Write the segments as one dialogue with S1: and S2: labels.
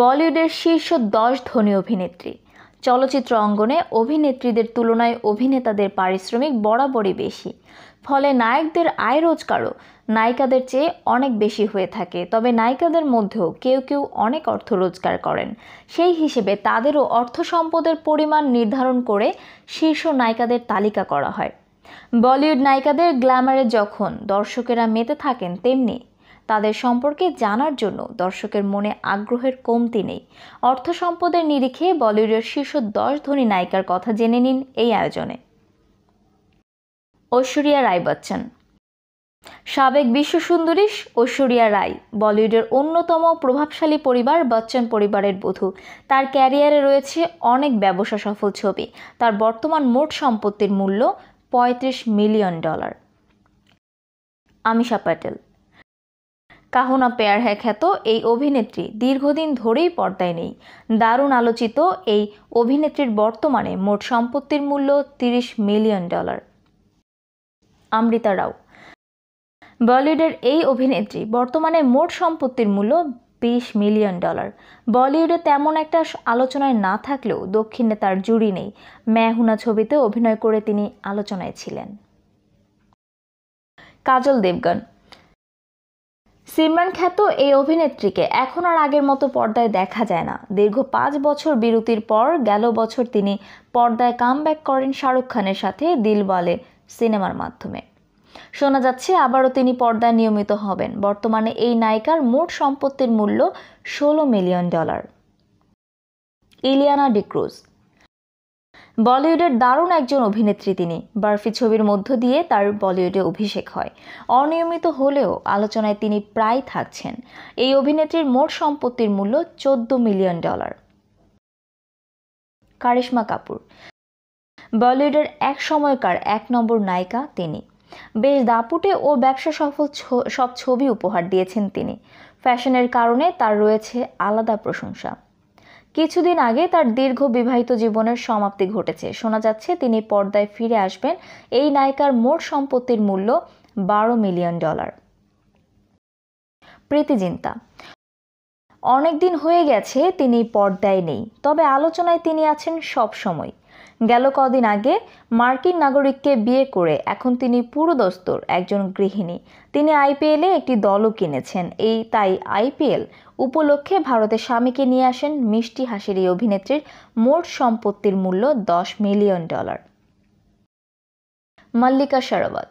S1: বলিউডের শীর্ষ দশ ধনী অভিনেত্রী চলচ্চিত্র অঙ্গনে অভিনেত্রীদের তুলনায় অভিনেতাদের পারিশ্রমিক বরাবরই বেশি ফলে নায়কদের আয় রোজগারও নায়িকাদের চেয়ে অনেক বেশি হয়ে থাকে তবে নায়িকাদের মধ্যেও কেউ কেউ অনেক অর্থ রোজগার করেন সেই হিসেবে তাদেরও অর্থ সম্পদের পরিমাণ নির্ধারণ করে শীর্ষ নায়িকাদের তালিকা করা হয় বলিউড নায়িকাদের গ্ল্যামারে যখন দর্শকেরা মেতে থাকেন তেমনি তাদের সম্পর্কে জানার জন্য দর্শকের মনে আগ্রহের কমতি নেই অর্থ সম্পদের নিরিখে বলিউডের শীর্ষ দশ ধনী নায়িকার কথা জেনে নিন এই আয়োজনে ঐশ্বরিয়া রায় বচ্চন সাবেক বিশ্ব সুন্দরী ঐশ্বরিয়া রায় বলিউডের অন্যতম প্রভাবশালী পরিবার বচ্চন পরিবারের বধূ তার ক্যারিয়ারে রয়েছে অনেক ব্যবসা সফল ছবি তার বর্তমান মোট সম্পত্তির মূল্য পঁয়ত্রিশ million dollar Amisha Patel কাহনা pair হ্যাঁ খ্যাত এই অভিনেত্রী দীর্ঘদিন ধরেই পর্দায় নেই দারুণ আলোচিত এই অভিনেত্রীর বর্তমানে মোট সম্পত্তির মূল্য ৩০ মিলিয়ন ডলার আমৃতা রাও বলিউডের এই অভিনেত্রী বর্তমানে মোট সম্পত্তির মূল্য বিশ মিলিয়ন ডলার বলিউডে তেমন একটা আলোচনায় না থাকলেও দক্ষিণে তার জুড়ি নেই ম্যাহুনা ছবিতে অভিনয় করে তিনি আলোচনায় ছিলেন কাজল দেবগন সিমরান খ্যাত এই অভিনেত্রীকে এখন আর আগের মতো পর্দায় দেখা যায় না দীর্ঘ পাঁচ বছর বিরতির পর গেল বছর তিনি পর্দায় কামব্যাক করেন শাহরুখ খানের সাথে দিলওয়ালে সিনেমার মাধ্যমে শোনা যাচ্ছে আবারও তিনি পর্দায় নিয়মিত হবেন বর্তমানে এই নায়িকার মোট সম্পত্তির মূল্য ষোলো মিলিয়ন ডলার ইলিয়ানা ডিক্রুজ বলিউডের দারুণ একজন অভিনেত্রী তিনি বার্ফি ছবির মধ্য দিয়ে তার বলিউডে অভিষেক হয় অনিয়মিত হলেও আলোচনায় তিনি প্রায় থাকছেন এই অভিনেত্রীর মোট সম্পত্তির মূল্য চোদ্দ মিলিয়ন ডলার কারিশ্মা কাপুর বলিউডের এক সময়কার এক নম্বর নায়িকা তিনি বেশ দাপুটে ও ব্যবসা সফল সব ছবি উপহার দিয়েছেন তিনি ফ্যাশনের কারণে তার রয়েছে আলাদা প্রশংসা কিছুদিন আগে তার দীর্ঘ বিবাহিত জীবনের সমাপ্তি ঘটেছে শোনা যাচ্ছে তিনি পর্দায় ফিরে আসবেন এই নায়িকার মোট সম্পত্তির মূল্য বারো মিলিয়ন ডলার প্রীতি জিন্তা অনেকদিন হয়ে গেছে তিনি পর্দায় নেই তবে আলোচনায় তিনি আছেন সব সময়। গেল কদিন আগে মার্কিন নাগরিককে বিয়ে করে এখন তিনি পুরোদস্তর একজন গৃহিণী তিনি আইপিএলে একটি দলও কিনেছেন এই তাই আইপিএল উপলক্ষে ভারতে স্বামীকে নিয়ে আসেন মিষ্টি হাসির এই অভিনেত্রীর মোট সম্পত্তির মূল্য দশ মিলিয়ন ডলার মল্লিকা শরবত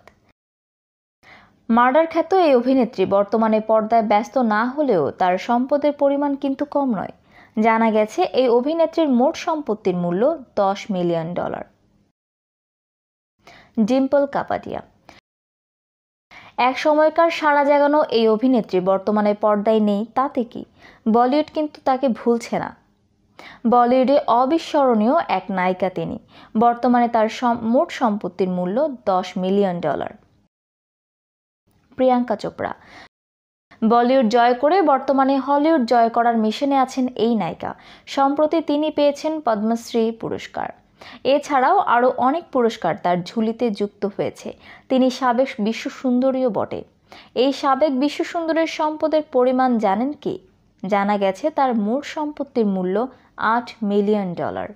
S1: মার্ডার খ্যাত এই অভিনেত্রী বর্তমানে পর্দায় ব্যস্ত না হলেও তার সম্পদের পরিমাণ কিন্তু কম নয় জানা গেছে এই অভিনেত্রীর মোট সম্পত্তির মূল্য দশ মিলিয়ন ডলার ডিম্পল কাপাডিয়া এক সময়কার সারা জাগানো এই অভিনেত্রী বর্তমানে পর্দায় নেই তাতে কি বলিউড কিন্তু তাকে ভুলছে না বলিউডে অবিস্মরণীয় এক নায়িকা তিনি বর্তমানে তার মোট সম্পত্তির মূল্য দশ million dollar Priyanka Chopra Bollywood জয় করে বর্তমানে হলিউড জয় করার মিশনে আছেন এই নায়িকা সম্প্রতি তিনি পেয়েছেন পদ্মশ্রী পুরস্কার এছাড়াও আরও অনেক পুরস্কার তার ঝুলিতে যুক্ত হয়েছে তিনি সাবেক বিশ্ব সুন্দরীও বটে এই সাবেক বিশ্ব সুন্দরীর সম্পদের পরিমাণ জানেন কি জানা গেছে তার মূল সম্পত্তির মূল্য আট মিলিয়ন ডলার